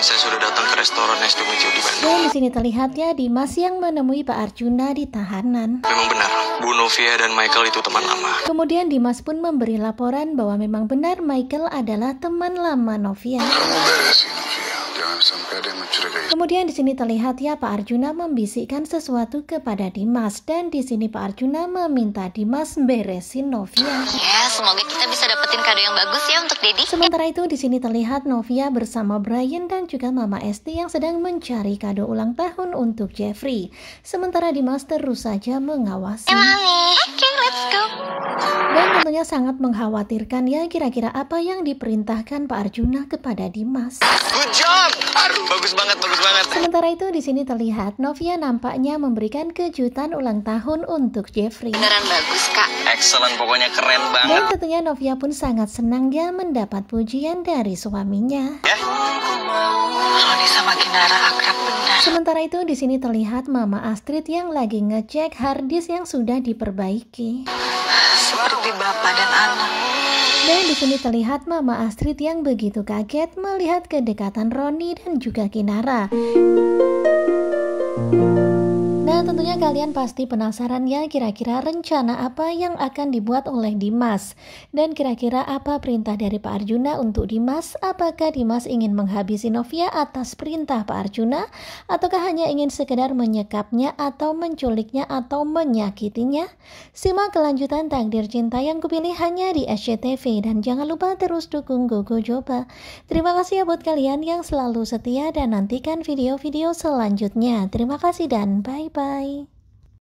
saya sudah datang ke restoran Es Domijo di Bandung. Dan di sini terlihatnya Dimas yang menemui Pak Arjuna di tahanan. Memang benar, Bu Novia dan Michael itu teman lama. Kemudian Dimas pun memberi laporan bahwa memang benar Michael adalah teman lama Novia. Kamu beresin Kemudian di sini terlihat ya Pak Arjuna membisikkan sesuatu kepada Dimas dan di sini Pak Arjuna meminta Dimas beresin Novia. Ya, semoga kita bisa dapetin kado yang bagus ya untuk Dedi. Sementara itu di sini terlihat Novia bersama Brian dan juga Mama Esti yang sedang mencari kado ulang tahun untuk Jeffrey. Sementara Dimas terus saja mengawasi. Ya, Mami tentunya sangat mengkhawatirkan ya kira-kira apa yang diperintahkan Pak Arjuna kepada Dimas. Good job! Aduh, bagus banget, bagus banget. Sementara itu di sini terlihat Novia nampaknya memberikan kejutan ulang tahun untuk Jeffrey. Beneran bagus kak. Excellent, pokoknya keren banget. Dan tentunya Novia pun sangat senang ya mendapat pujian dari suaminya. Ya? Sementara itu di sini terlihat Mama Astrid yang lagi ngecek harddisk yang sudah diperbaiki seperti bapak dan anak. Dan di sini terlihat Mama Astrid yang begitu kaget melihat kedekatan Roni dan juga Kinara. Thank Tentunya kalian pasti penasaran ya kira-kira rencana apa yang akan dibuat oleh Dimas dan kira-kira apa perintah dari Pak Arjuna untuk Dimas? Apakah Dimas ingin menghabisi Novia atas perintah Pak Arjuna ataukah hanya ingin sekedar menyekapnya atau menculiknya atau menyakitinya? Simak kelanjutan takdir cinta yang kupilih hanya di SCTV dan jangan lupa terus dukung Gogo Joba. Terima kasih ya buat kalian yang selalu setia dan nantikan video-video selanjutnya. Terima kasih dan bye-bye. Bye.